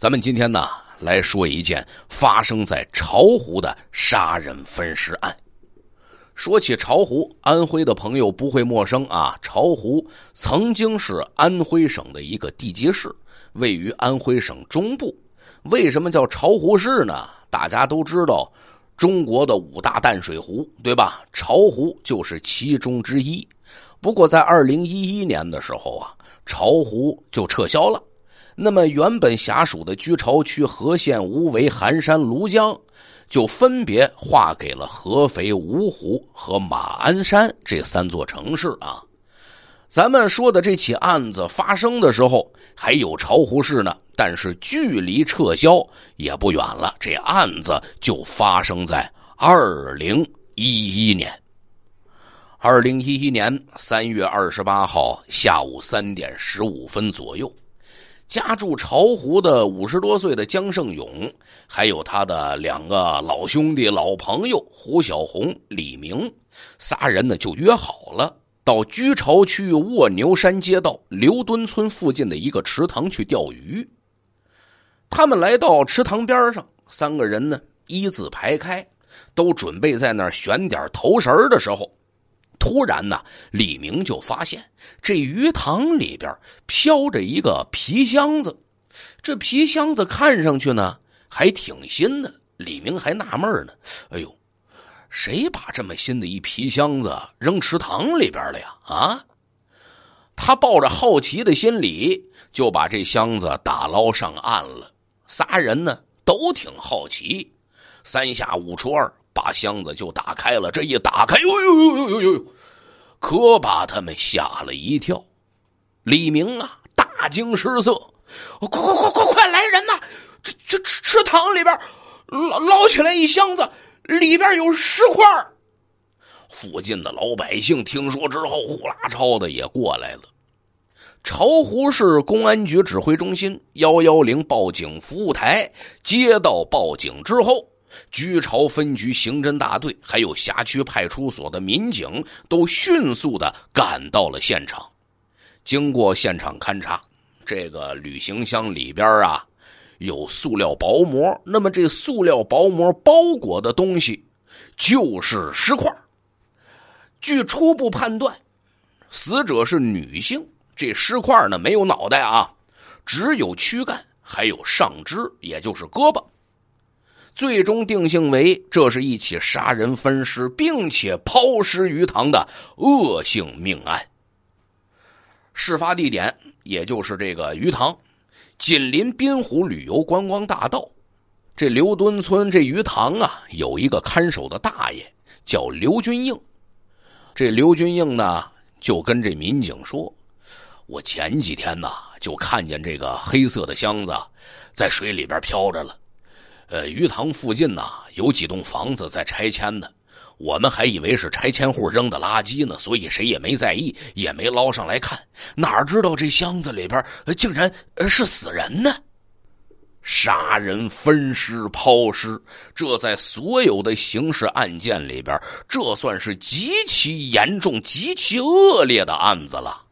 咱们今天呢，来说一件发生在巢湖的杀人分尸案。说起巢湖，安徽的朋友不会陌生啊。巢湖曾经是安徽省的一个地级市，位于安徽省中部。为什么叫巢湖市呢？大家都知道中国的五大淡水湖，对吧？巢湖就是其中之一。不过在二零一一年的时候啊，巢湖就撤销了。那么，原本辖属的居巢区、和县、无为、含山、庐江，就分别划给了合肥、芜湖和马鞍山这三座城市啊。咱们说的这起案子发生的时候，还有巢湖市呢，但是距离撤销也不远了。这案子就发生在二零一一年，二零一一年三月二十八号下午三点十五分左右。家住巢湖的五十多岁的江胜勇，还有他的两个老兄弟、老朋友胡小红、李明，仨人呢就约好了，到居巢区卧牛山街道刘墩村附近的一个池塘去钓鱼。他们来到池塘边上，三个人呢一字排开，都准备在那儿选点头绳的时候。突然呢，李明就发现这鱼塘里边飘着一个皮箱子，这皮箱子看上去呢还挺新的。李明还纳闷呢：“哎呦，谁把这么新的一皮箱子扔池塘里边了呀？”啊，他抱着好奇的心理就把这箱子打捞上岸了。仨人呢都挺好奇，三下五除二。把箱子就打开了，这一打开，呦呦呦呦呦呦，可把他们吓了一跳。李明啊，大惊失色，快快快快快来人呐！这这池池塘里边捞捞起来一箱子，里边有尸块附近的老百姓听说之后，呼啦超的也过来了。巢湖市公安局指挥中心幺幺零报警服务台接到报警之后。居巢分局刑侦大队，还有辖区派出所的民警，都迅速的赶到了现场。经过现场勘查，这个旅行箱里边啊，有塑料薄膜。那么这塑料薄膜包裹的东西，就是尸块。据初步判断，死者是女性。这尸块呢，没有脑袋啊，只有躯干，还有上肢，也就是胳膊。最终定性为这是一起杀人分尸并且抛尸鱼塘的恶性命案。事发地点也就是这个鱼塘，紧邻滨湖旅游观光大道。这刘墩村这鱼塘啊，有一个看守的大爷叫刘军应。这刘军应呢，就跟这民警说：“我前几天呢，就看见这个黑色的箱子在水里边飘着了。”呃，鱼塘附近呢有几栋房子在拆迁呢，我们还以为是拆迁户扔的垃圾呢，所以谁也没在意，也没捞上来看，哪知道这箱子里边竟然是死人呢！杀人、分尸、抛尸，这在所有的刑事案件里边，这算是极其严重、极其恶劣的案子了，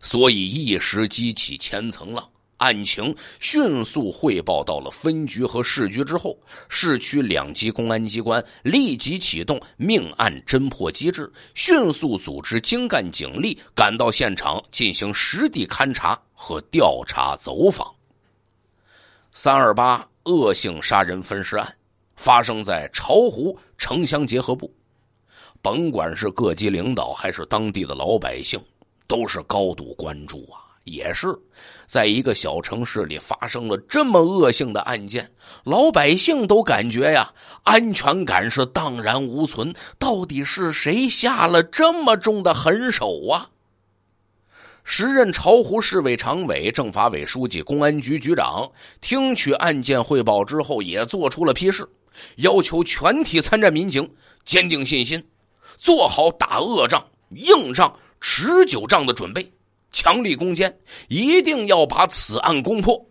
所以一时激起千层浪。案情迅速汇报到了分局和市局之后，市区两级公安机关立即启动命案侦破机制，迅速组织精干警力赶到现场进行实地勘查和调查走访。三二八恶性杀人分尸案发生在巢湖城乡结合部，甭管是各级领导还是当地的老百姓，都是高度关注啊。也是，在一个小城市里发生了这么恶性的案件，老百姓都感觉呀，安全感是荡然无存。到底是谁下了这么重的狠手啊？时任巢湖市委常委、政法委书记、公安局局长听取案件汇报之后，也做出了批示，要求全体参战民警坚定信心，做好打恶仗、硬仗、持久仗的准备。强力攻坚，一定要把此案攻破。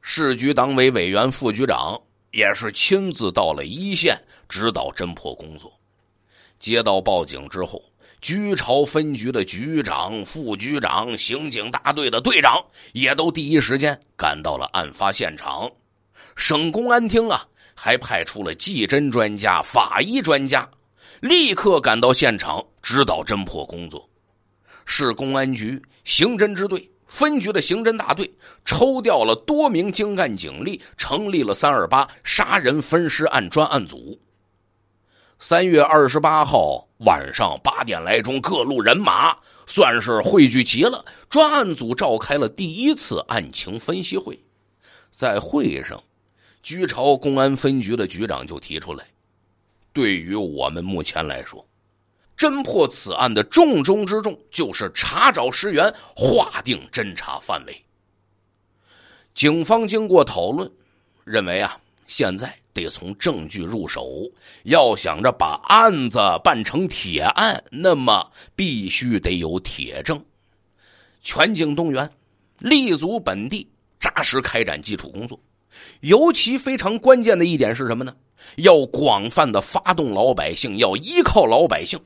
市局党委委员、副局长也是亲自到了一线指导侦破工作。接到报警之后，居巢分局的局长、副局长、刑警大队的队长也都第一时间赶到了案发现场。省公安厅啊，还派出了技侦专家、法医专家，立刻赶到现场指导侦破工作。市公安局刑侦支队分局的刑侦大队抽调了多名精干警力，成立了“三二八”杀人分尸案专案组。三月二十八号晚上八点来钟，各路人马算是汇聚齐了。专案组召开了第一次案情分析会，在会上，居巢公安分局的局长就提出来，对于我们目前来说。侦破此案的重中之重就是查找尸源，划定侦查范围。警方经过讨论，认为啊，现在得从证据入手。要想着把案子办成铁案，那么必须得有铁证。全警动员，立足本地，扎实开展基础工作。尤其非常关键的一点是什么呢？要广泛的发动老百姓，要依靠老百姓。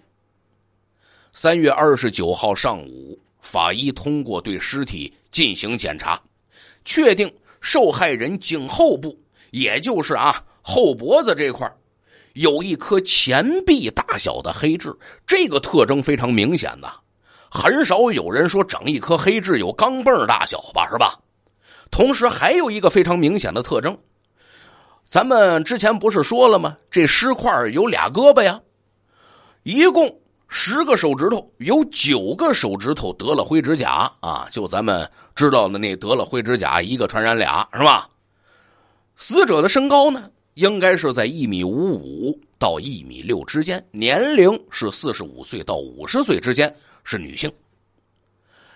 三月二十九号上午，法医通过对尸体进行检查，确定受害人颈后部，也就是啊后脖子这块，有一颗钱币大小的黑痣，这个特征非常明显的，很少有人说长一颗黑痣有钢镚大小吧，是吧？同时还有一个非常明显的特征，咱们之前不是说了吗？这尸块有俩胳膊呀，一共。十个手指头，有九个手指头得了灰指甲啊！就咱们知道的那得了灰指甲，一个传染俩，是吧？死者的身高呢，应该是在一米五五到一米六之间，年龄是四十五岁到五十岁之间，是女性。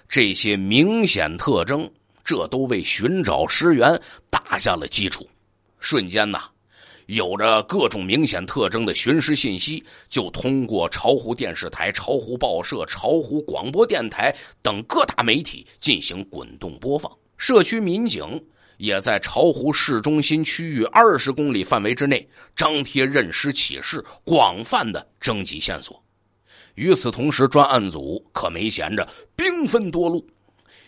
这些明显特征，这都为寻找尸源打下了基础。瞬间呐！有着各种明显特征的寻尸信息，就通过巢湖电视台、巢湖报社、巢湖广播电台等各大媒体进行滚动播放。社区民警也在巢湖市中心区域二十公里范围之内张贴认尸启事，广泛的征集线索。与此同时，专案组可没闲着，兵分多路，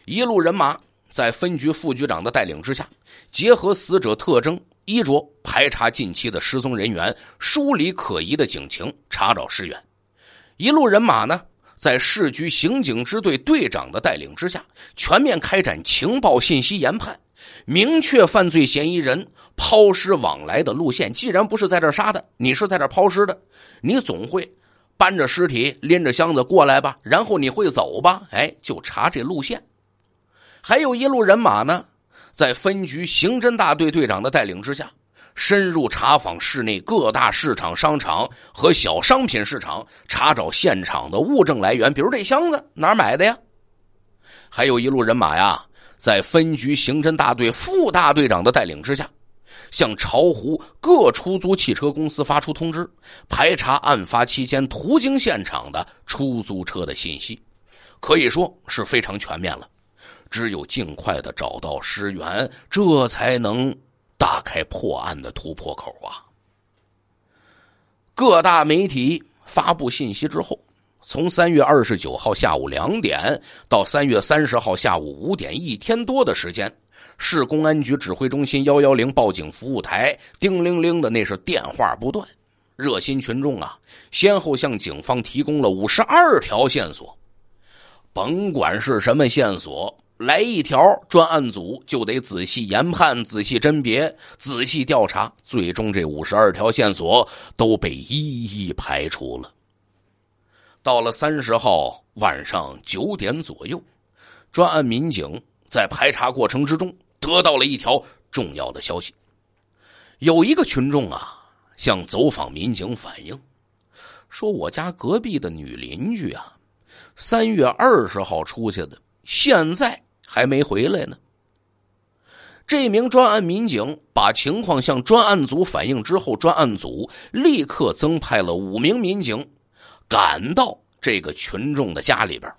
一路人马在分局副局长的带领之下，结合死者特征。衣着排查近期的失踪人员，梳理可疑的警情，查找尸源。一路人马呢，在市局刑警支队队长的带领之下，全面开展情报信息研判，明确犯罪嫌疑人抛尸往来的路线。既然不是在这儿杀的，你是在这儿抛尸的，你总会搬着尸体、拎着箱子过来吧，然后你会走吧？哎，就查这路线。还有一路人马呢。在分局刑侦大队队长的带领之下，深入查访市内各大市场、商场和小商品市场，查找现场的物证来源，比如这箱子哪儿买的呀？还有一路人马呀，在分局刑侦大队副大队长的带领之下，向巢湖各出租汽车公司发出通知，排查案发期间途经现场的出租车的信息，可以说是非常全面了。只有尽快的找到尸源，这才能打开破案的突破口啊！各大媒体发布信息之后，从三月二十九号下午两点到三月三十号下午五点，一天多的时间，市公安局指挥中心幺幺零报警服务台叮铃铃的，那是电话不断，热心群众啊，先后向警方提供了五十二条线索，甭管是什么线索。来一条，专案组就得仔细研判、仔细甄别、仔细调查，最终这五十二条线索都被一一排除了。到了三十号晚上九点左右，专案民警在排查过程之中得到了一条重要的消息：有一个群众啊，向走访民警反映，说我家隔壁的女邻居啊，三月二十号出去的，现在。还没回来呢。这名专案民警把情况向专案组反映之后，专案组立刻增派了五名民警，赶到这个群众的家里边。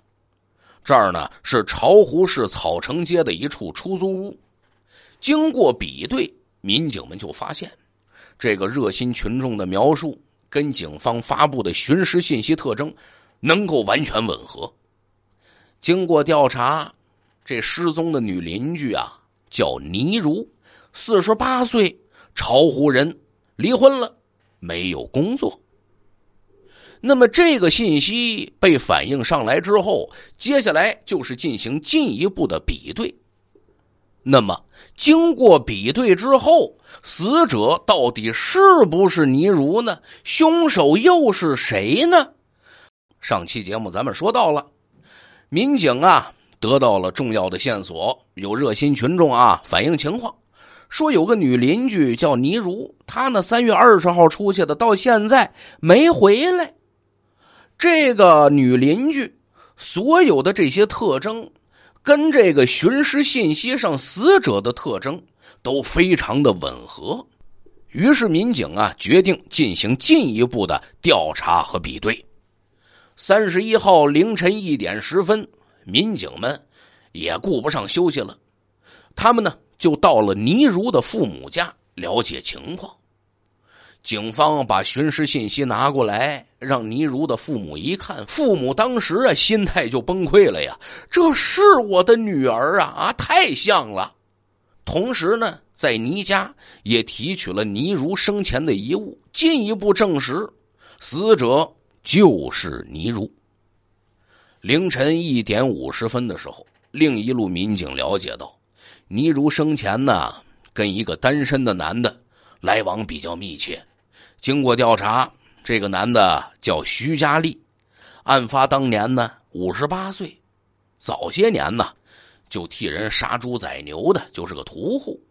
这儿呢是巢湖市草城街的一处出租屋。经过比对，民警们就发现这个热心群众的描述跟警方发布的寻尸信息特征能够完全吻合。经过调查。这失踪的女邻居啊，叫倪如，四十八岁，巢湖人，离婚了，没有工作。那么这个信息被反映上来之后，接下来就是进行进一步的比对。那么经过比对之后，死者到底是不是倪如呢？凶手又是谁呢？上期节目咱们说到了，民警啊。得到了重要的线索，有热心群众啊反映情况，说有个女邻居叫倪如，她呢三月二十号出去的，到现在没回来。这个女邻居所有的这些特征，跟这个寻尸信息上死者的特征都非常的吻合。于是民警啊决定进行进一步的调查和比对。三十一号凌晨一点十分。民警们也顾不上休息了，他们呢就到了倪如的父母家了解情况。警方把寻尸信息拿过来，让倪如的父母一看，父母当时啊心态就崩溃了呀！这是我的女儿啊啊，太像了！同时呢，在倪家也提取了倪如生前的遗物，进一步证实死者就是倪如。凌晨一点五十分的时候，另一路民警了解到，倪如生前呢跟一个单身的男的来往比较密切。经过调查，这个男的叫徐佳丽，案发当年呢五十八岁，早些年呢就替人杀猪宰牛的，就是个屠户。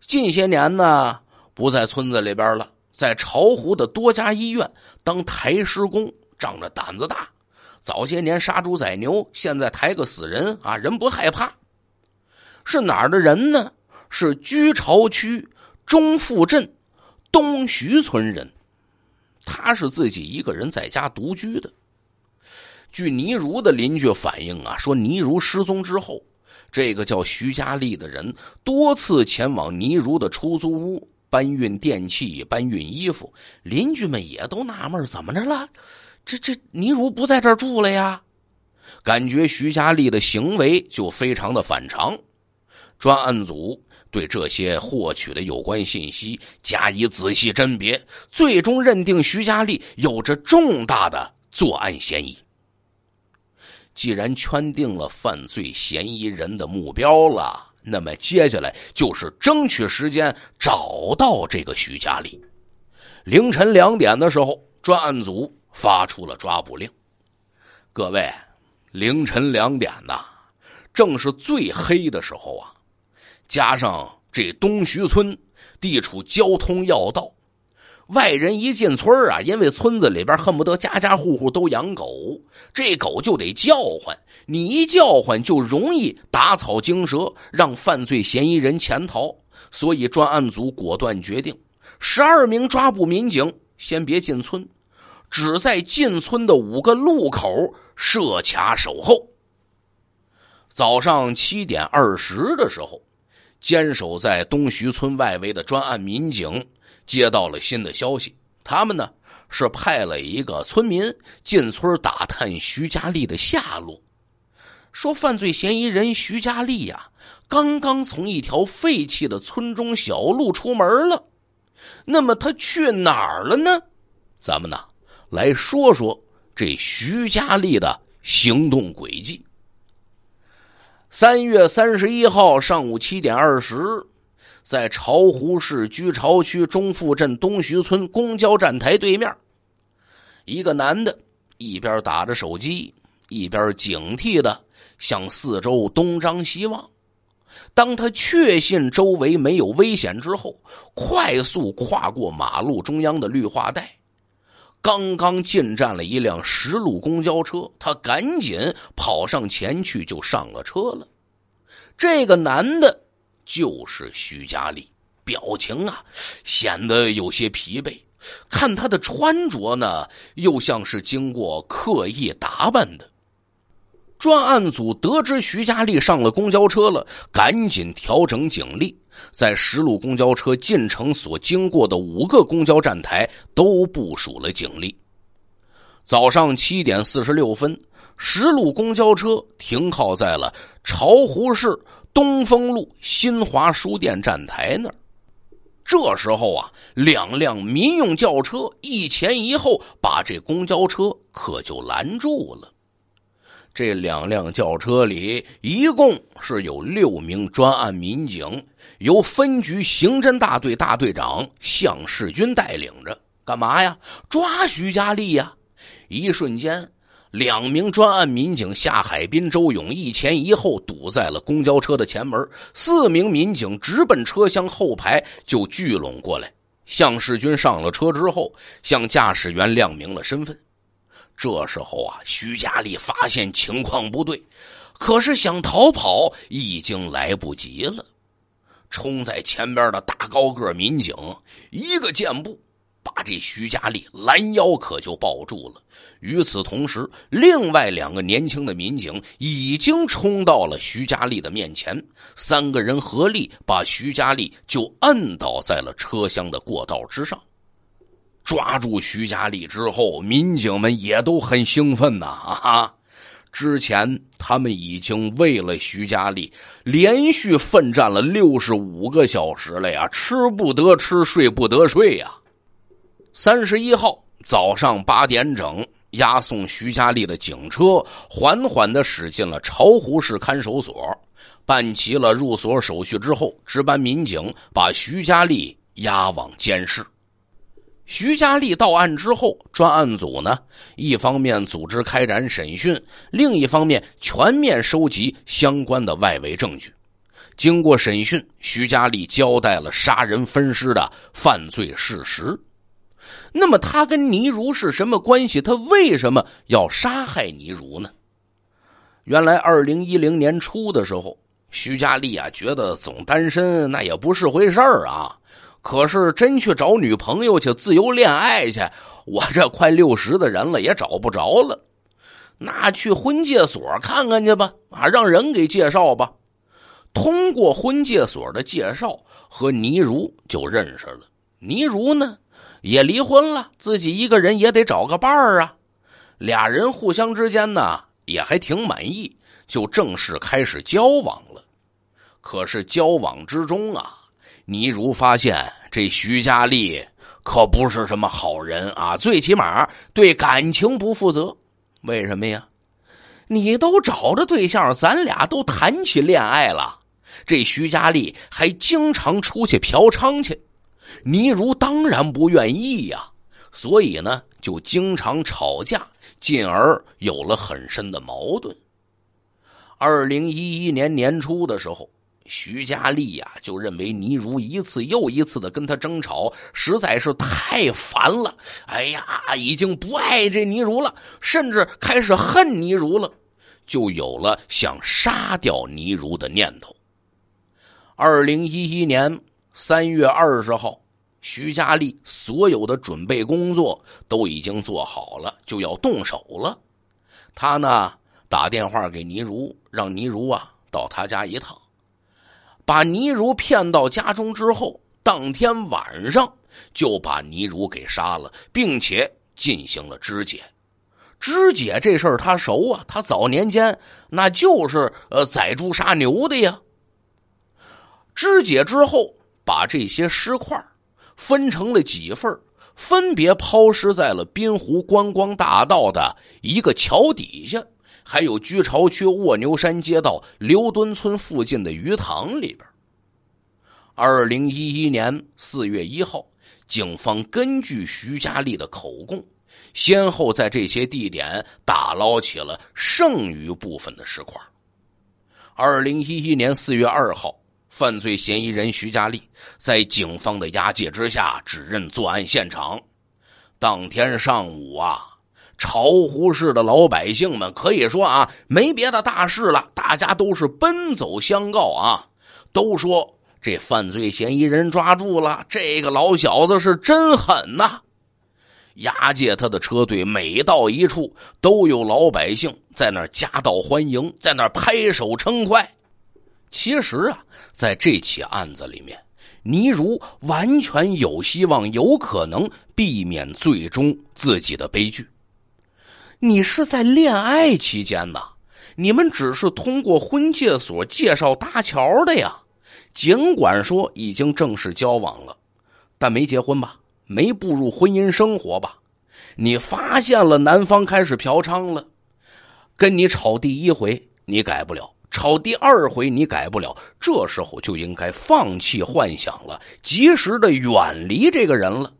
近些年呢不在村子里边了，在巢湖的多家医院当抬尸工，仗着胆子大。早些年杀猪宰牛，现在抬个死人啊，人不害怕。是哪儿的人呢？是居巢区中富镇东徐村人。他是自己一个人在家独居的。据倪如的邻居反映啊，说倪如失踪之后，这个叫徐佳丽的人多次前往倪如的出租屋搬运电器、搬运衣服。邻居们也都纳闷，怎么着了？这这，倪如不在这儿住了呀？感觉徐佳丽的行为就非常的反常。专案组对这些获取的有关信息加以仔细甄别，最终认定徐佳丽有着重大的作案嫌疑。既然圈定了犯罪嫌疑人的目标了，那么接下来就是争取时间找到这个徐佳丽。凌晨两点的时候，专案组。发出了抓捕令。各位，凌晨两点呐，正是最黑的时候啊。加上这东徐村地处交通要道，外人一进村啊，因为村子里边恨不得家家户户都养狗，这狗就得叫唤。你一叫唤，就容易打草惊蛇，让犯罪嫌疑人潜逃。所以专案组果断决定，十二名抓捕民警先别进村。只在进村的五个路口设卡守候。早上七点二十的时候，坚守在东徐村外围的专案民警接到了新的消息。他们呢是派了一个村民进村打探徐佳丽的下落，说犯罪嫌疑人徐佳丽呀，刚刚从一条废弃的村中小路出门了。那么他去哪儿了呢？咱们呢？来说说这徐佳丽的行动轨迹。三月三十一号上午七点二十，在巢湖市居巢区中富镇东徐村公交站台对面，一个男的一边打着手机，一边警惕的向四周东张西望。当他确信周围没有危险之后，快速跨过马路中央的绿化带。刚刚进站了一辆十路公交车，他赶紧跑上前去，就上了车了。这个男的就是徐佳丽，表情啊显得有些疲惫，看他的穿着呢，又像是经过刻意打扮的。专案组得知徐佳丽上了公交车了，赶紧调整警力。在十路公交车进城所经过的五个公交站台都部署了警力。早上七点四十六分，十路公交车停靠在了巢湖市东风路新华书店站台那儿。这时候啊，两辆民用轿车一前一后把这公交车可就拦住了。这两辆轿车里一共是有六名专案民警，由分局刑侦大队大队长向世军带领着，干嘛呀？抓徐佳丽呀！一瞬间，两名专案民警夏海滨、周勇一前一后堵在了公交车的前门，四名民警直奔车厢后排就聚拢过来。向世军上了车之后，向驾驶员亮明了身份。这时候啊，徐佳丽发现情况不对，可是想逃跑已经来不及了。冲在前边的大高个民警一个箭步把这徐佳丽拦腰可就抱住了。与此同时，另外两个年轻的民警已经冲到了徐佳丽的面前，三个人合力把徐佳丽就摁倒在了车厢的过道之上。抓住徐佳丽之后，民警们也都很兴奋呐！啊，之前他们已经为了徐佳丽连续奋战了六十五个小时了呀，吃不得吃，睡不得睡呀。三十一号早上八点整，押送徐佳丽的警车缓缓的驶进了巢湖市看守所，办齐了入所手续之后，值班民警把徐佳丽押往监室。徐佳丽到案之后，专案组呢一方面组织开展审讯，另一方面全面收集相关的外围证据。经过审讯，徐佳丽交代了杀人分尸的犯罪事实。那么，他跟倪如是什么关系？他为什么要杀害倪如呢？原来，二零一零年初的时候，徐佳丽啊觉得总单身那也不是回事儿啊。可是真去找女朋友去自由恋爱去，我这快六十的人了也找不着了，那去婚介所看看去吧，啊，让人给介绍吧。通过婚介所的介绍和倪如就认识了，倪如呢也离婚了，自己一个人也得找个伴儿啊。俩人互相之间呢也还挺满意，就正式开始交往了。可是交往之中啊。倪如发现这徐佳丽可不是什么好人啊，最起码对感情不负责。为什么呀？你都找着对象，咱俩都谈起恋爱了，这徐佳丽还经常出去嫖娼去。倪如当然不愿意呀，所以呢就经常吵架，进而有了很深的矛盾。二零一一年年初的时候。徐佳丽呀，就认为倪如一次又一次的跟他争吵，实在是太烦了。哎呀，已经不爱这倪如了，甚至开始恨倪如了，就有了想杀掉倪如的念头。二零一一年三月二十号，徐佳丽所有的准备工作都已经做好了，就要动手了。他呢，打电话给倪如，让倪如啊到他家一趟。把倪如骗到家中之后，当天晚上就把倪如给杀了，并且进行了肢解。肢解这事儿他熟啊，他早年间那就是呃宰猪杀牛的呀。肢解之后，把这些尸块分成了几份，分别抛尸在了滨湖观光大道的一个桥底下。还有居巢区卧牛山街道刘墩村附近的鱼塘里边。二零一一年四月一号，警方根据徐佳丽的口供，先后在这些地点打捞起了剩余部分的石块。二零一一年四月二号，犯罪嫌疑人徐佳丽在警方的押解之下指认作案现场。当天上午啊。巢湖市的老百姓们可以说啊，没别的大事了，大家都是奔走相告啊，都说这犯罪嫌疑人抓住了，这个老小子是真狠呐！押解他的车队每到一处，都有老百姓在那儿夹道欢迎，在那儿拍手称快。其实啊，在这起案子里面，倪如完全有希望、有可能避免最终自己的悲剧。你是在恋爱期间呢，你们只是通过婚介所介绍搭桥的呀。尽管说已经正式交往了，但没结婚吧？没步入婚姻生活吧？你发现了男方开始嫖娼了，跟你吵第一回你改不了，吵第二回你改不了，这时候就应该放弃幻想了，及时的远离这个人了。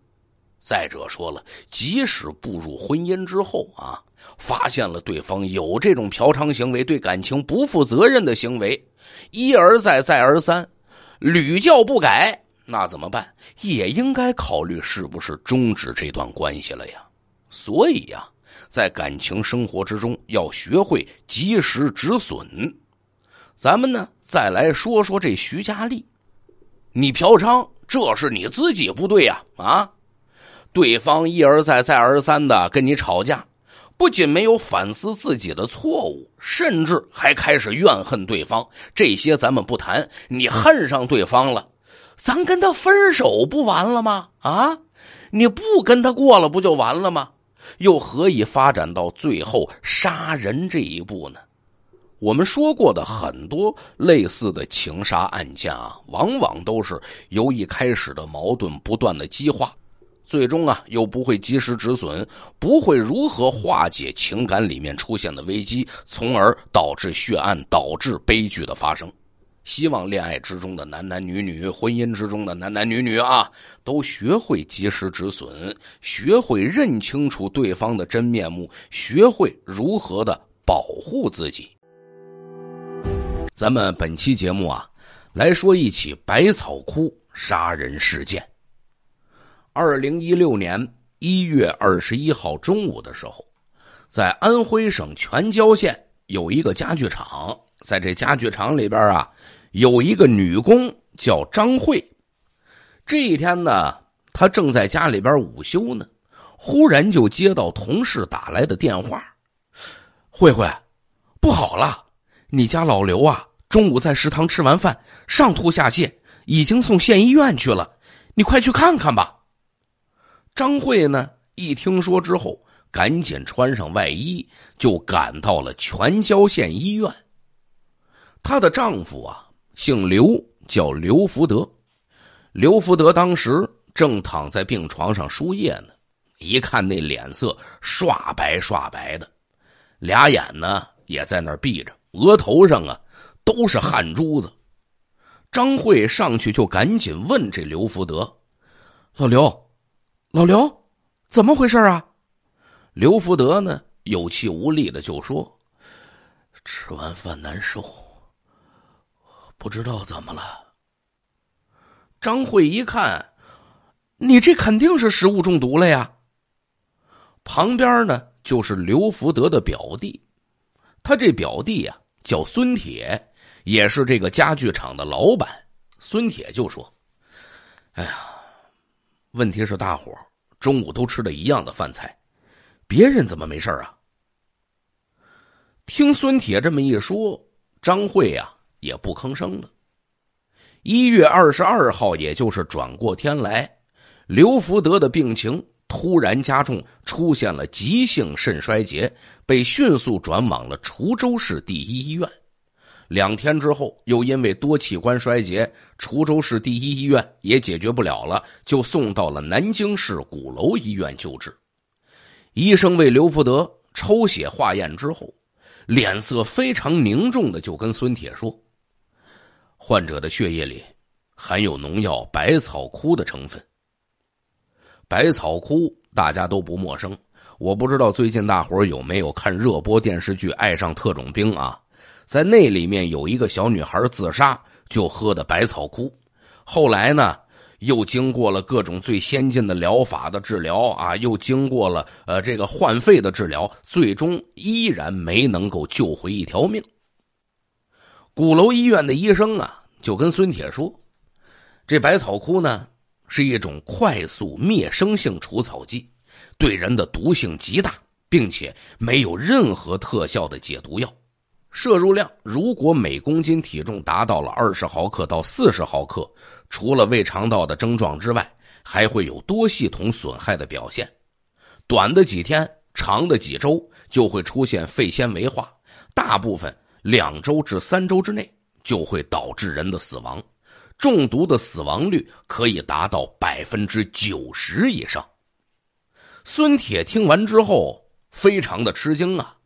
再者说了，即使步入婚姻之后啊，发现了对方有这种嫖娼行为、对感情不负责任的行为，一而再、再而三、屡教不改，那怎么办？也应该考虑是不是终止这段关系了呀。所以呀，在感情生活之中，要学会及时止损。咱们呢，再来说说这徐佳丽，你嫖娼，这是你自己不对呀！啊。对方一而再、再而三的跟你吵架，不仅没有反思自己的错误，甚至还开始怨恨对方。这些咱们不谈。你恨上对方了，咱跟他分手不完了吗？啊，你不跟他过了不就完了吗？又何以发展到最后杀人这一步呢？我们说过的很多类似的情杀案件啊，往往都是由一开始的矛盾不断的激化。最终啊，又不会及时止损，不会如何化解情感里面出现的危机，从而导致血案，导致悲剧的发生。希望恋爱之中的男男女女，婚姻之中的男男女女啊，都学会及时止损，学会认清楚对方的真面目，学会如何的保护自己。咱们本期节目啊，来说一起百草枯杀人事件。二零一六年一月二十一号中午的时候，在安徽省全椒县有一个家具厂，在这家具厂里边啊，有一个女工叫张慧。这一天呢，她正在家里边午休呢，忽然就接到同事打来的电话：“慧慧，不好了，你家老刘啊，中午在食堂吃完饭，上吐下泻，已经送县医院去了，你快去看看吧。”张慧呢？一听说之后，赶紧穿上外衣，就赶到了全椒县医院。她的丈夫啊，姓刘，叫刘福德。刘福德当时正躺在病床上输液呢，一看那脸色刷白刷白的，俩眼呢也在那儿闭着，额头上啊都是汗珠子。张慧上去就赶紧问这刘福德：“老刘。”老刘，怎么回事啊？刘福德呢？有气无力的就说：“吃完饭难受，不知道怎么了。”张慧一看，你这肯定是食物中毒了呀。旁边呢，就是刘福德的表弟，他这表弟啊叫孙铁，也是这个家具厂的老板。孙铁就说：“哎呀。”问题是，大伙中午都吃的一样的饭菜，别人怎么没事啊？听孙铁这么一说，张慧啊也不吭声了。一月二十二号，也就是转过天来，刘福德的病情突然加重，出现了急性肾衰竭，被迅速转往了滁州市第一医院。两天之后，又因为多器官衰竭，滁州市第一医院也解决不了了，就送到了南京市鼓楼医院救治。医生为刘福德抽血化验之后，脸色非常凝重的就跟孙铁说：“患者的血液里含有农药百草枯的成分。百草枯大家都不陌生，我不知道最近大伙有没有看热播电视剧《爱上特种兵》啊？”在那里面有一个小女孩自杀，就喝的百草枯。后来呢，又经过了各种最先进的疗法的治疗啊，又经过了呃这个换肺的治疗，最终依然没能够救回一条命。鼓楼医院的医生啊，就跟孙铁说：“这百草枯呢是一种快速灭生性除草剂，对人的毒性极大，并且没有任何特效的解毒药。”摄入量如果每公斤体重达到了二十毫克到四十毫克，除了胃肠道的症状之外，还会有多系统损害的表现。短的几天，长的几周，就会出现肺纤维化，大部分两周至三周之内就会导致人的死亡，中毒的死亡率可以达到百分之九十以上。孙铁听完之后，非常的吃惊啊。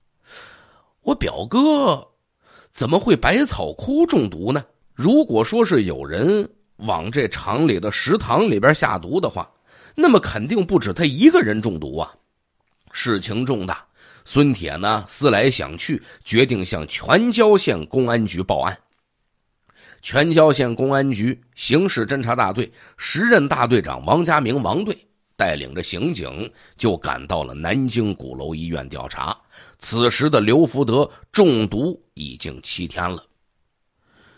我表哥怎么会百草枯中毒呢？如果说是有人往这厂里的食堂里边下毒的话，那么肯定不止他一个人中毒啊！事情重大，孙铁呢思来想去，决定向全椒县公安局报案。全椒县公安局刑事侦查大队时任大队长王家明，王队。带领着刑警就赶到了南京鼓楼医院调查。此时的刘福德中毒已经七天了。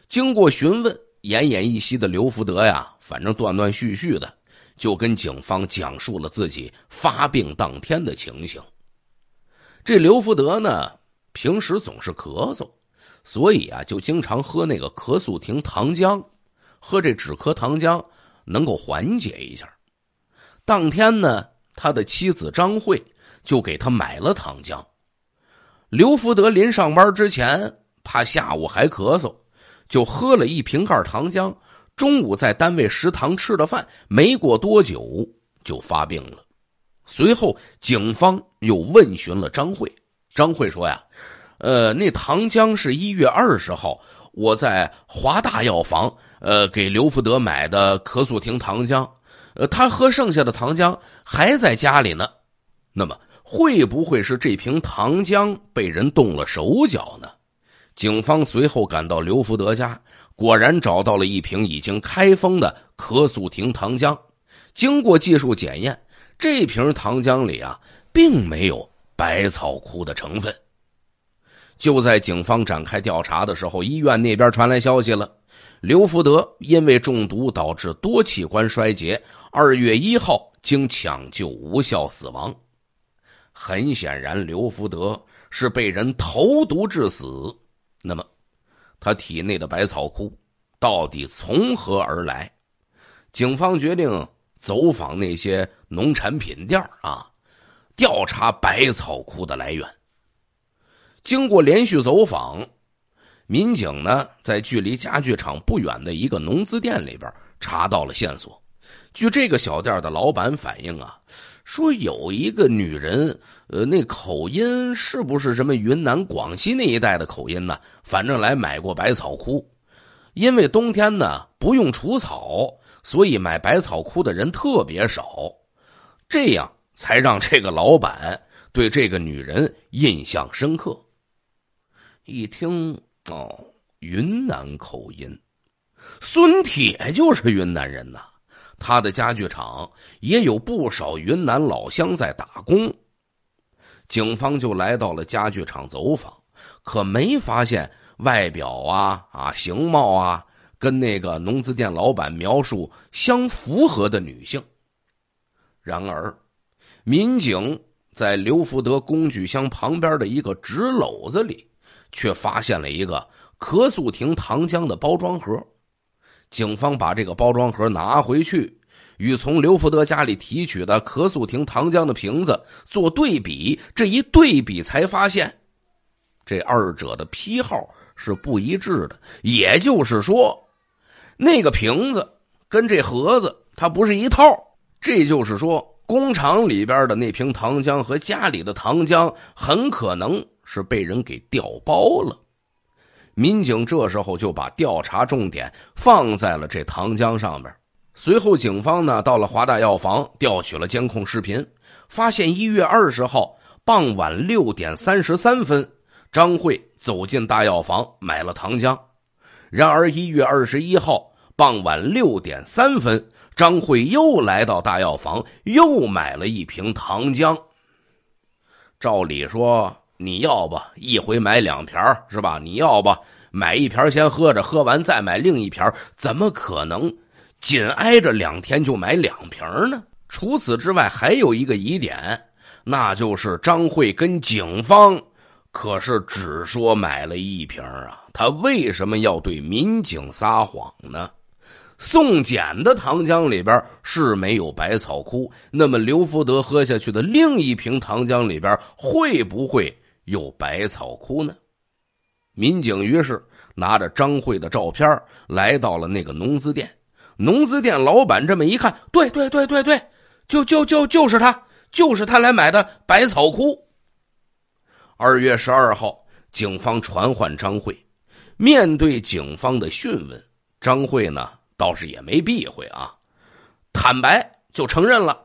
经过询问，奄奄一息的刘福德呀，反正断断续续的就跟警方讲述了自己发病当天的情形。这刘福德呢，平时总是咳嗽，所以啊，就经常喝那个咳嗽停糖浆，喝这止咳糖浆能够缓解一下。当天呢，他的妻子张慧就给他买了糖浆。刘福德临上班之前，怕下午还咳嗽，就喝了一瓶盖糖浆。中午在单位食堂吃了饭，没过多久就发病了。随后，警方又问询了张慧。张慧说：“呀，呃，那糖浆是一月二十号我在华大药房，呃，给刘福德买的咳嗽停糖浆。”呃，他喝剩下的糖浆还在家里呢，那么会不会是这瓶糖浆被人动了手脚呢？警方随后赶到刘福德家，果然找到了一瓶已经开封的咳速停糖浆。经过技术检验，这瓶糖浆里啊，并没有百草枯的成分。就在警方展开调查的时候，医院那边传来消息了，刘福德因为中毒导致多器官衰竭。二月一号，经抢救无效死亡。很显然，刘福德是被人投毒致死。那么，他体内的百草枯到底从何而来？警方决定走访那些农产品店啊，调查百草枯的来源。经过连续走访，民警呢，在距离家具厂不远的一个农资店里边查到了线索。据这个小店的老板反映啊，说有一个女人，呃，那口音是不是什么云南、广西那一带的口音呢？反正来买过百草枯，因为冬天呢不用除草，所以买百草枯的人特别少，这样才让这个老板对这个女人印象深刻。一听哦，云南口音，孙铁就是云南人呐。他的家具厂也有不少云南老乡在打工，警方就来到了家具厂走访，可没发现外表啊啊形貌啊跟那个农资店老板描述相符合的女性。然而，民警在刘福德工具箱旁边的一个纸篓子里，却发现了一个咳嗽亭糖浆的包装盒。警方把这个包装盒拿回去，与从刘福德家里提取的咳嗽停糖浆的瓶子做对比。这一对比才发现，这二者的批号是不一致的。也就是说，那个瓶子跟这盒子它不是一套。这就是说，工厂里边的那瓶糖浆和家里的糖浆很可能是被人给调包了。民警这时候就把调查重点放在了这糖浆上边。随后，警方呢到了华大药房，调取了监控视频，发现一月二十号傍晚六点三十三分，张慧走进大药房买了糖浆。然而，一月二十一号傍晚六点三分，张慧又来到大药房，又买了一瓶糖浆。照理说。你要吧，一回买两瓶是吧？你要吧，买一瓶先喝着，喝完再买另一瓶怎么可能紧挨着两天就买两瓶呢？除此之外，还有一个疑点，那就是张慧跟警方可是只说买了一瓶啊，他为什么要对民警撒谎呢？送检的糖浆里边是没有百草枯，那么刘福德喝下去的另一瓶糖浆里边会不会？有百草枯呢，民警于是拿着张慧的照片来到了那个农资店。农资店老板这么一看，对对对对对，就就就就是他，就是他来买的百草枯。二月十二号，警方传唤张慧，面对警方的讯问，张慧呢倒是也没避讳啊，坦白就承认了，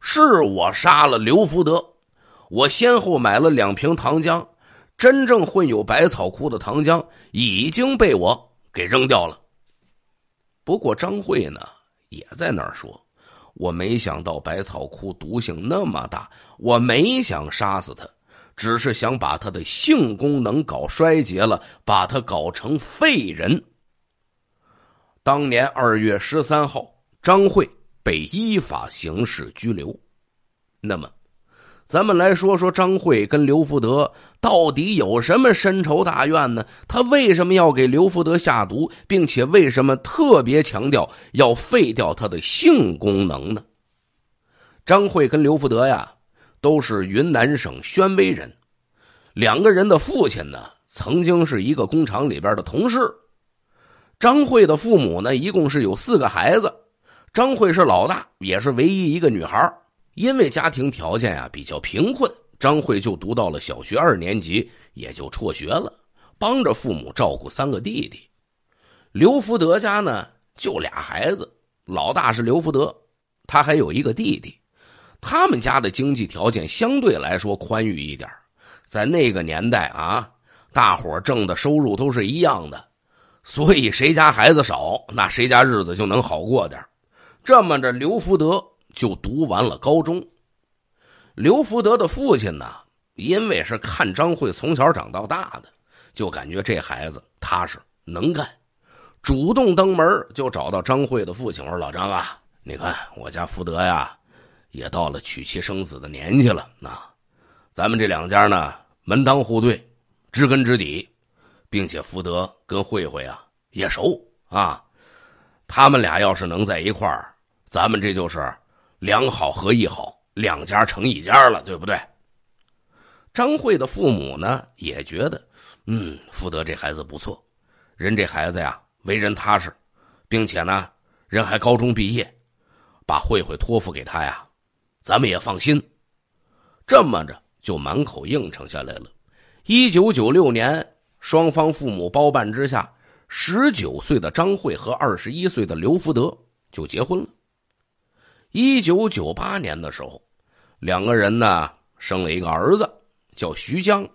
是我杀了刘福德。我先后买了两瓶糖浆，真正混有百草枯的糖浆已经被我给扔掉了。不过张慧呢也在那儿说，我没想到百草枯毒性那么大，我没想杀死他，只是想把他的性功能搞衰竭了，把他搞成废人。当年二月十三号，张慧被依法刑事拘留。那么。咱们来说说张慧跟刘福德到底有什么深仇大怨呢？他为什么要给刘福德下毒，并且为什么特别强调要废掉他的性功能呢？张慧跟刘福德呀，都是云南省宣威人，两个人的父亲呢，曾经是一个工厂里边的同事。张慧的父母呢，一共是有四个孩子，张慧是老大，也是唯一一个女孩因为家庭条件啊比较贫困，张慧就读到了小学二年级，也就辍学了，帮着父母照顾三个弟弟。刘福德家呢就俩孩子，老大是刘福德，他还有一个弟弟。他们家的经济条件相对来说宽裕一点，在那个年代啊，大伙挣的收入都是一样的，所以谁家孩子少，那谁家日子就能好过点这么着，刘福德。就读完了高中，刘福德的父亲呢，因为是看张慧从小长到大的，就感觉这孩子踏实能干，主动登门就找到张慧的父亲，我说老张啊，你看我家福德呀，也到了娶妻生子的年纪了，那咱们这两家呢门当户对，知根知底，并且福德跟慧慧啊也熟啊，他们俩要是能在一块儿，咱们这就是。两好合一好，两家成一家了，对不对？张慧的父母呢，也觉得，嗯，福德这孩子不错，人这孩子呀，为人踏实，并且呢，人还高中毕业，把慧慧托付给他呀，咱们也放心。这么着就满口应承下来了。一九九六年，双方父母包办之下，十九岁的张慧和二十一岁的刘福德就结婚了。一九九八年的时候，两个人呢生了一个儿子，叫徐江。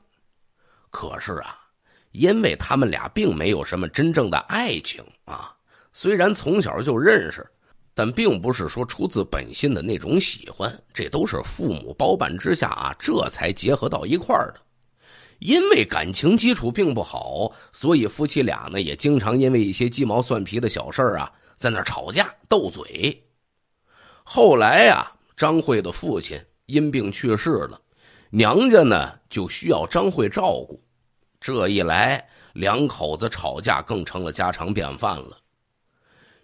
可是啊，因为他们俩并没有什么真正的爱情啊。虽然从小就认识，但并不是说出自本心的那种喜欢，这都是父母包办之下啊，这才结合到一块儿的。因为感情基础并不好，所以夫妻俩呢也经常因为一些鸡毛蒜皮的小事啊，在那吵架斗嘴。后来呀，张慧的父亲因病去世了，娘家呢就需要张慧照顾，这一来，两口子吵架更成了家常便饭了。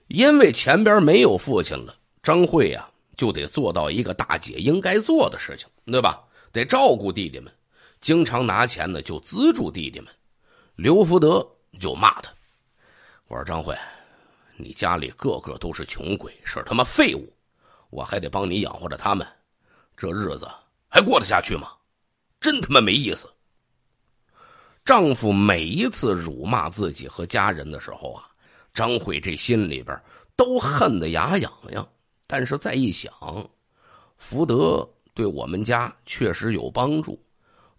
因为前边没有父亲了，张慧呀就得做到一个大姐应该做的事情，对吧？得照顾弟弟们，经常拿钱呢就资助弟弟们。刘福德就骂他：“我说张慧，你家里个个都是穷鬼，是他妈废物。”我还得帮你养活着他们，这日子还过得下去吗？真他妈没意思！丈夫每一次辱骂自己和家人的时候啊，张慧这心里边都恨得牙痒痒。但是再一想，福德对我们家确实有帮助，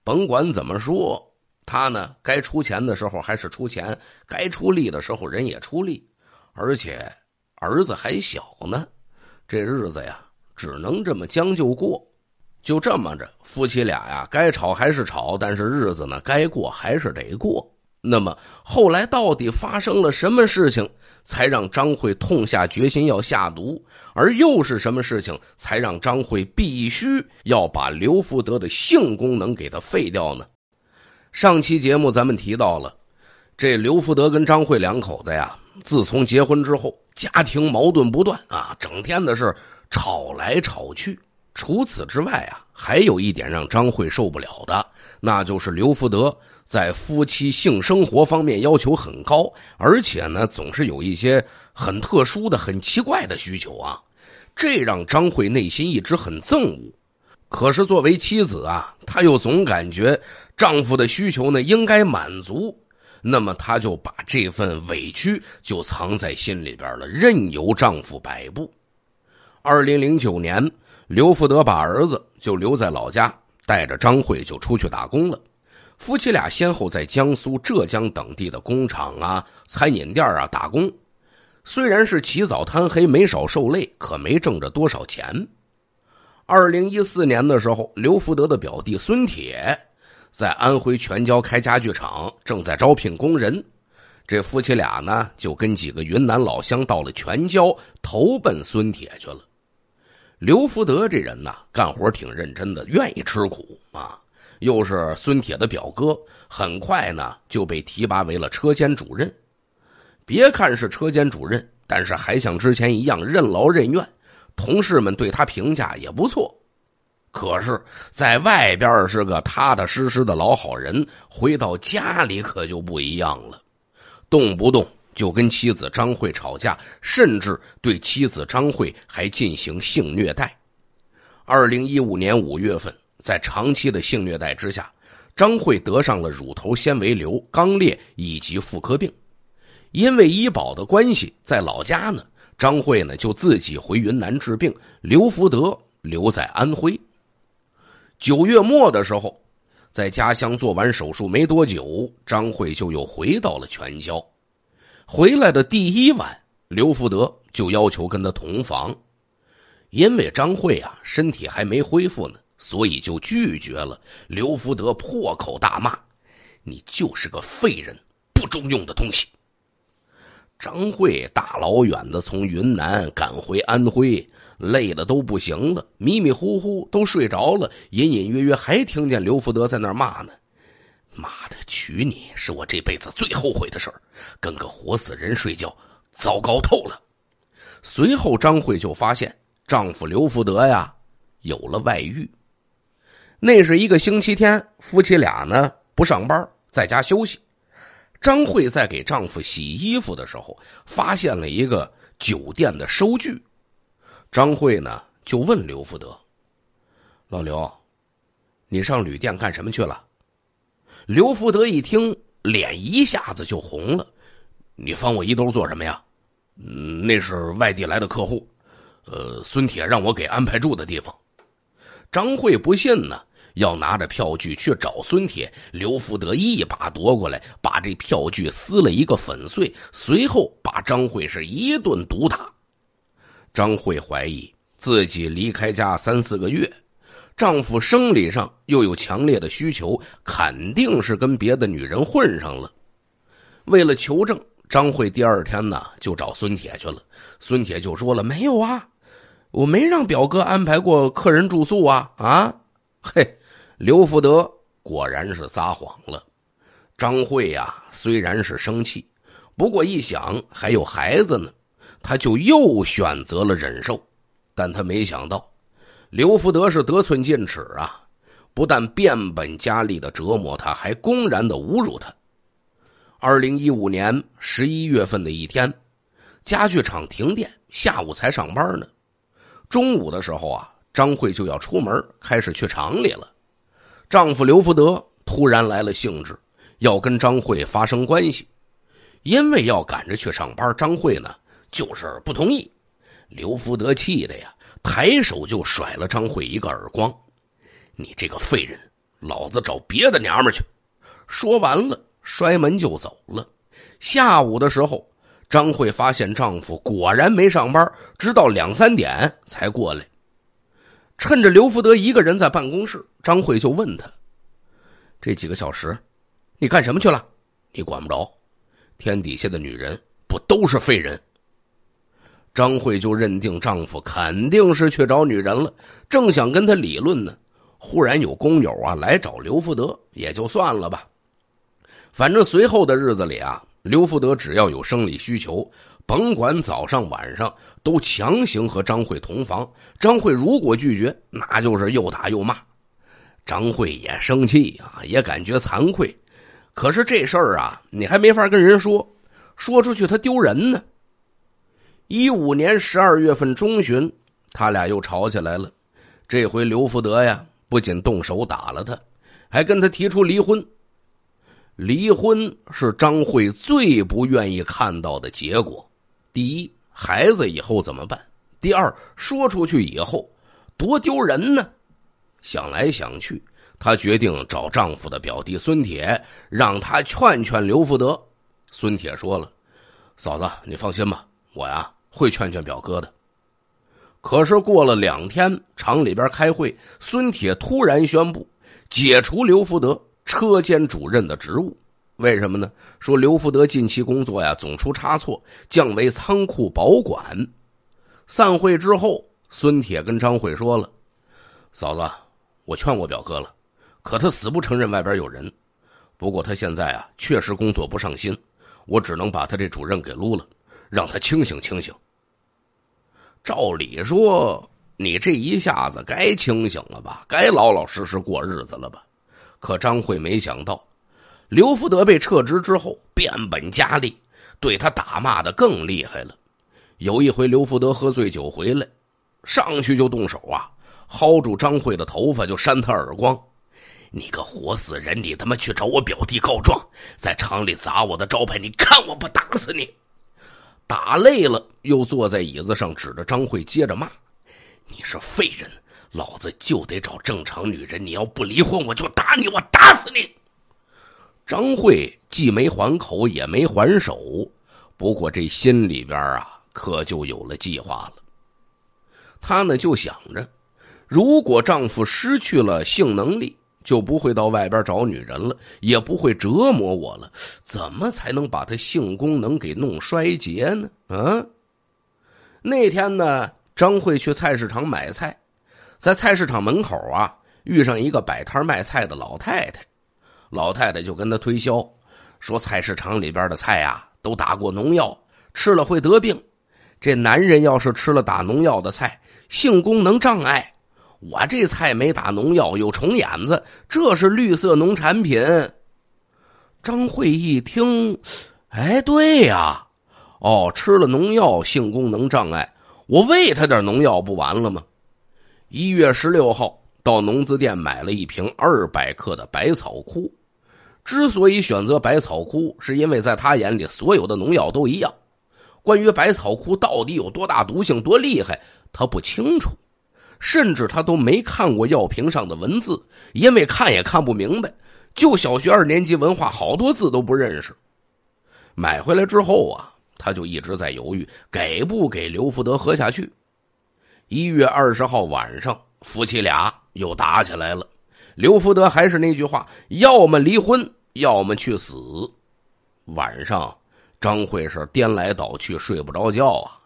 甭管怎么说，他呢该出钱的时候还是出钱，该出力的时候人也出力，而且儿子还小呢。这日子呀，只能这么将就过，就这么着，夫妻俩呀，该吵还是吵，但是日子呢，该过还是得过。那么后来到底发生了什么事情，才让张慧痛下决心要下毒？而又是什么事情，才让张慧必须要把刘福德的性功能给他废掉呢？上期节目咱们提到了，这刘福德跟张慧两口子呀，自从结婚之后。家庭矛盾不断啊，整天的是吵来吵去。除此之外啊，还有一点让张慧受不了的，那就是刘福德在夫妻性生活方面要求很高，而且呢总是有一些很特殊的、很奇怪的需求啊，这让张慧内心一直很憎恶。可是作为妻子啊，她又总感觉丈夫的需求呢应该满足。那么她就把这份委屈就藏在心里边了，任由丈夫摆布。二零零九年，刘福德把儿子就留在老家，带着张慧就出去打工了。夫妻俩先后在江苏、浙江等地的工厂啊、餐饮店啊打工，虽然是起早贪黑，没少受累，可没挣着多少钱。二零一四年的时候，刘福德的表弟孙铁。在安徽全椒开家具厂，正在招聘工人。这夫妻俩呢，就跟几个云南老乡到了全椒，投奔孙铁去了。刘福德这人呢，干活挺认真的，愿意吃苦啊。又是孙铁的表哥，很快呢就被提拔为了车间主任。别看是车间主任，但是还像之前一样任劳任怨，同事们对他评价也不错。可是，在外边是个踏踏实实的老好人，回到家里可就不一样了，动不动就跟妻子张慧吵架，甚至对妻子张慧还进行性虐待。二零一五年五月份，在长期的性虐待之下，张慧得上了乳头纤维瘤、肛裂以及妇科病。因为医保的关系，在老家呢，张慧呢就自己回云南治病，刘福德留在安徽。九月末的时候，在家乡做完手术没多久，张慧就又回到了全椒。回来的第一晚，刘福德就要求跟他同房，因为张慧啊身体还没恢复呢，所以就拒绝了。刘福德破口大骂：“你就是个废人，不中用的东西！”张慧大老远的从云南赶回安徽。累的都不行了，迷迷糊糊都睡着了，隐隐约约还听见刘福德在那骂呢：“妈的，娶你是我这辈子最后悔的事儿，跟个活死人睡觉，糟糕透了。”随后，张慧就发现丈夫刘福德呀有了外遇。那是一个星期天，夫妻俩呢不上班，在家休息。张慧在给丈夫洗衣服的时候，发现了一个酒店的收据。张慧呢，就问刘福德：“老刘，你上旅店干什么去了？”刘福德一听，脸一下子就红了：“你翻我衣兜做什么呀？那是外地来的客户，呃，孙铁让我给安排住的地方。”张慧不信呢，要拿着票据去找孙铁。刘福德一把夺过来，把这票据撕了一个粉碎，随后把张慧是一顿毒打。张慧怀疑自己离开家三四个月，丈夫生理上又有强烈的需求，肯定是跟别的女人混上了。为了求证，张慧第二天呢就找孙铁去了。孙铁就说了：“没有啊，我没让表哥安排过客人住宿啊。”啊，嘿，刘福德果然是撒谎了。张慧呀，虽然是生气，不过一想还有孩子呢。他就又选择了忍受，但他没想到，刘福德是得寸进尺啊！不但变本加厉的折磨他，还公然的侮辱他。二零一五年十一月份的一天，家具厂停电，下午才上班呢。中午的时候啊，张慧就要出门，开始去厂里了。丈夫刘福德突然来了兴致，要跟张慧发生关系。因为要赶着去上班，张慧呢。就是不同意，刘福德气的呀，抬手就甩了张慧一个耳光：“你这个废人，老子找别的娘们去！”说完了，摔门就走了。下午的时候，张慧发现丈夫果然没上班，直到两三点才过来。趁着刘福德一个人在办公室，张慧就问他：“这几个小时，你干什么去了？你管不着，天底下的女人不都是废人？”张慧就认定丈夫肯定是去找女人了，正想跟他理论呢，忽然有工友啊来找刘福德，也就算了吧，反正随后的日子里啊，刘福德只要有生理需求，甭管早上晚上，都强行和张慧同房。张慧如果拒绝，那就是又打又骂。张慧也生气啊，也感觉惭愧，可是这事儿啊，你还没法跟人说，说出去他丢人呢。一五年十二月份中旬，他俩又吵起来了。这回刘福德呀，不仅动手打了他，还跟他提出离婚。离婚是张慧最不愿意看到的结果。第一，孩子以后怎么办？第二，说出去以后多丢人呢。想来想去，她决定找丈夫的表弟孙铁，让他劝劝刘福德。孙铁说了：“嫂子，你放心吧，我呀。”会劝劝表哥的，可是过了两天，厂里边开会，孙铁突然宣布解除刘福德车间主任的职务。为什么呢？说刘福德近期工作呀总出差错，降为仓库保管。散会之后，孙铁跟张慧说了：“嫂子，我劝过表哥了，可他死不承认外边有人。不过他现在啊确实工作不上心，我只能把他这主任给撸了，让他清醒清醒。”照理说，你这一下子该清醒了吧，该老老实实过日子了吧。可张慧没想到，刘福德被撤职之后，变本加厉，对他打骂的更厉害了。有一回，刘福德喝醉酒回来，上去就动手啊，薅住张慧的头发就扇他耳光。你个活死人，你他妈去找我表弟告状，在厂里砸我的招牌，你看我不打死你！打累了，又坐在椅子上，指着张慧接着骂：“你是废人，老子就得找正常女人。你要不离婚，我就打你，我打死你！”张慧既没还口，也没还手，不过这心里边啊，可就有了计划了。她呢就想着，如果丈夫失去了性能力，就不会到外边找女人了，也不会折磨我了。怎么才能把他性功能给弄衰竭呢？啊，那天呢，张慧去菜市场买菜，在菜市场门口啊，遇上一个摆摊卖菜的老太太。老太太就跟他推销，说菜市场里边的菜呀都打过农药，吃了会得病。这男人要是吃了打农药的菜，性功能障碍。我这菜没打农药，有虫眼子，这是绿色农产品。张慧一听，哎，对呀，哦，吃了农药性功能障碍，我喂他点农药不完了吗？一月十六号到农资店买了一瓶二百克的百草枯。之所以选择百草枯，是因为在他眼里所有的农药都一样。关于百草枯到底有多大毒性、多厉害，他不清楚。甚至他都没看过药瓶上的文字，因为看也看不明白，就小学二年级文化，好多字都不认识。买回来之后啊，他就一直在犹豫，给不给刘福德喝下去。一月二十号晚上，夫妻俩又打起来了。刘福德还是那句话：要么离婚，要么去死。晚上，张慧是颠来倒去，睡不着觉啊。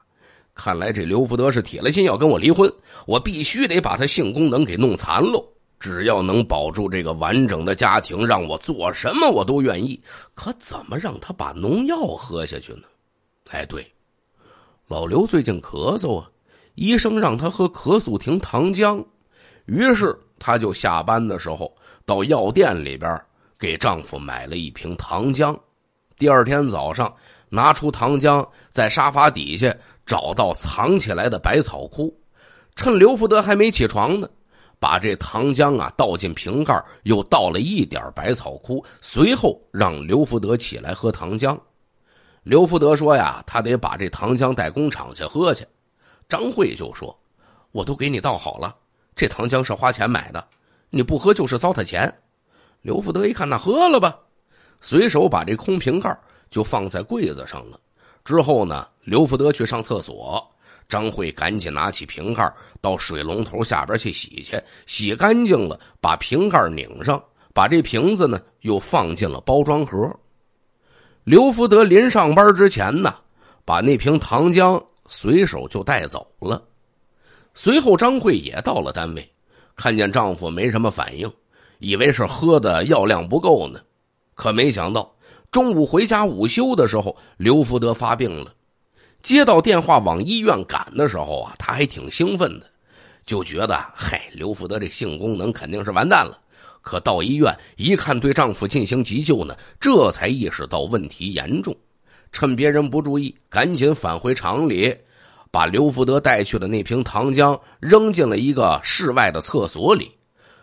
看来这刘福德是铁了心要跟我离婚，我必须得把他性功能给弄残喽。只要能保住这个完整的家庭，让我做什么我都愿意。可怎么让他把农药喝下去呢？哎，对，老刘最近咳嗽啊，医生让他喝咳嗽停糖浆，于是他就下班的时候到药店里边给丈夫买了一瓶糖浆。第二天早上拿出糖浆，在沙发底下。找到藏起来的百草枯，趁刘福德还没起床呢，把这糖浆啊倒进瓶盖，又倒了一点百草枯。随后让刘福德起来喝糖浆。刘福德说呀，他得把这糖浆带工厂去喝去。张慧就说，我都给你倒好了，这糖浆是花钱买的，你不喝就是糟蹋钱。刘福德一看，那喝了吧，随手把这空瓶盖就放在柜子上了。之后呢，刘福德去上厕所，张慧赶紧拿起瓶盖，到水龙头下边去洗去，洗干净了，把瓶盖拧上，把这瓶子呢又放进了包装盒。刘福德临上班之前呢，把那瓶糖浆随手就带走了。随后张慧也到了单位，看见丈夫没什么反应，以为是喝的药量不够呢，可没想到。中午回家午休的时候，刘福德发病了。接到电话往医院赶的时候啊，他还挺兴奋的，就觉得嗨，刘福德这性功能肯定是完蛋了。可到医院一看，对丈夫进行急救呢，这才意识到问题严重。趁别人不注意，赶紧返回厂里，把刘福德带去的那瓶糖浆扔进了一个室外的厕所里。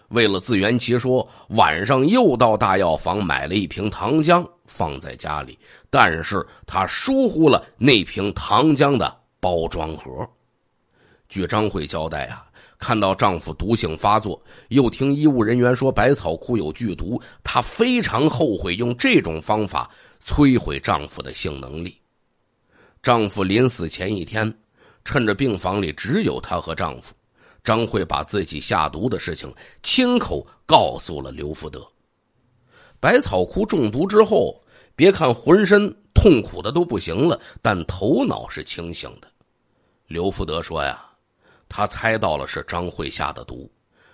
为了自圆其说，晚上又到大药房买了一瓶糖浆。放在家里，但是她疏忽了那瓶糖浆的包装盒。据张慧交代啊，看到丈夫毒性发作，又听医务人员说百草枯有剧毒，她非常后悔用这种方法摧毁丈夫的性能力。丈夫临死前一天，趁着病房里只有她和丈夫，张慧把自己下毒的事情亲口告诉了刘福德。百草枯中毒之后，别看浑身痛苦的都不行了，但头脑是清醒的。刘福德说：“呀，他猜到了是张慧下的毒，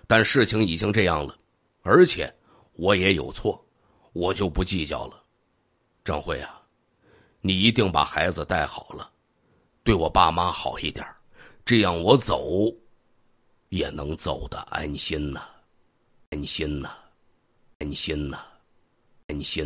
但事情已经这样了，而且我也有错，我就不计较了。张慧啊，你一定把孩子带好了，对我爸妈好一点，这样我走也能走得安心呐，安心呐，安心呐。”你先